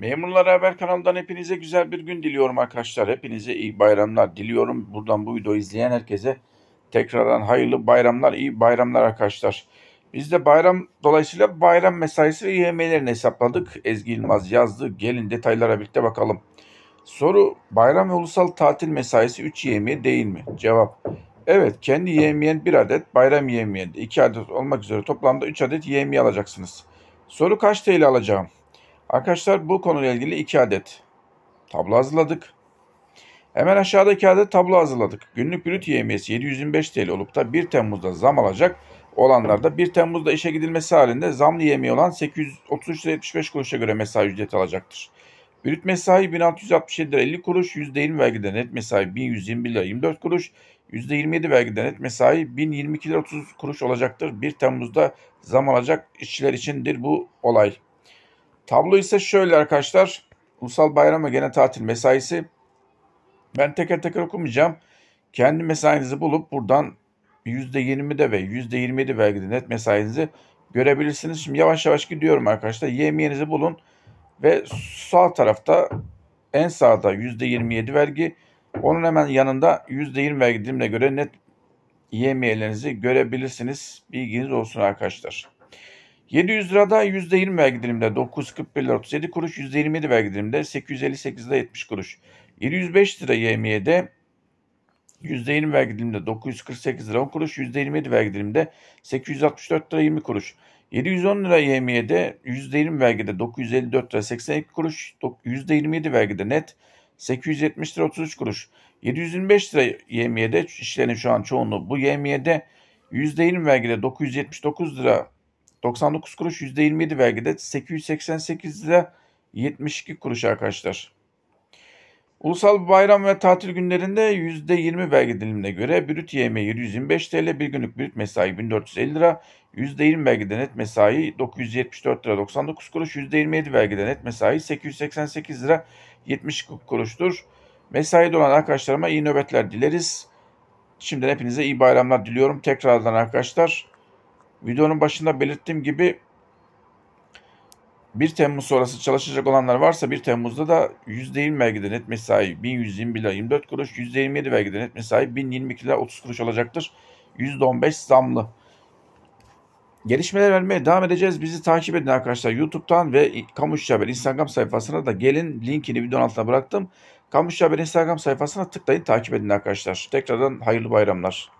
Memurlar Haber kanalından hepinize güzel bir gün diliyorum arkadaşlar. Hepinize iyi bayramlar diliyorum. Buradan bu videoyu izleyen herkese tekrardan hayırlı bayramlar, iyi bayramlar arkadaşlar. Biz de bayram dolayısıyla bayram mesaisi ve yemelerini hesapladık. Ezgi Yılmaz yazdı. Gelin detaylara birlikte bakalım. Soru bayram ve ulusal tatil mesaisi 3 yemiye değil mi? Cevap Evet kendi yemeyen bir adet bayram yemeyen 2 adet olmak üzere toplamda 3 adet yemiye alacaksınız. Soru kaç TL alacağım? Arkadaşlar bu konuyla ilgili iki adet tablo hazırladık. Hemen aşağıda iki adet tablo hazırladık. Günlük brüt yemeğesi 725 TL olup da 1 Temmuz'da zam alacak olanlarda 1 Temmuz'da işe gidilmesi halinde zamlı yemeği olan 833 lira 75 kuruşa göre mesai ücreti alacaktır. Brüt mesai 1667 lira 50 kuruş, %20 vergiden net mesai 1121 lira 24 kuruş, %27 vergiden net mesai 1022 lira 30 kuruş olacaktır. 1 Temmuz'da zam alacak işçiler içindir bu olay. Tablo ise şöyle arkadaşlar. Ulusal bayrama gene tatil mesaisi. Ben teker teker okumayacağım. Kendi mesainizi bulup buradan %20'de ve %27 belki de net mesainizi görebilirsiniz. Şimdi yavaş yavaş gidiyorum arkadaşlar. Yemeğinizi bulun ve sağ tarafta en sağda %27 vergi. Onun hemen yanında %20 vergi dilimine göre net yemeğinizi görebilirsiniz. Bilginiz olsun arkadaşlar. 700 lirada %20 vergi dilimde 9.41 lira 37 kuruş, %27 vergi dilimde 858 lira 70 kuruş. 705 lira YMY'de %20 vergi dilimde 948 lira 10 kuruş, %27 vergi dilimde 864 lira 20 kuruş. 710 lira YMY'de %20 vergide 954 lira 82 kuruş, %27 vergide net 870 lira 33 kuruş. 725 lira YMY'de işlerin şu an çoğunluğu bu YMY'de %20 vergide 979 lira 99 kuruş %27 vergide 888 lira 72 kuruş arkadaşlar. Ulusal bayram ve tatil günlerinde %20 vergi dilimine göre brüt yeme 125 TL, bir günlük brüt mesai 1450 lira, %20 vergiden net mesai 974 lira 99 kuruş, %27 vergiden net mesai 888 lira 70 kuruştur. mesai dolan arkadaşlarıma iyi nöbetler dileriz. Şimdiden hepinize iyi bayramlar diliyorum. Tekrardan arkadaşlar Videonun başında belirttiğim gibi 1 Temmuz sonrası çalışacak olanlar varsa 1 Temmuz'da da %20 vergiden net mesai 1121 lira 24 kuruş, %27 vergiden net mesai 1022 lira 30 kuruş olacaktır. %15 zamlı. Gelişmeler vermeye devam edeceğiz. Bizi takip edin arkadaşlar. YouTube'dan ve Kamuş Haber Instagram sayfasına da gelin. Linkini videonun altına bıraktım. Kamuş Haber Instagram sayfasına tıklayın takip edin arkadaşlar. Tekrardan hayırlı bayramlar.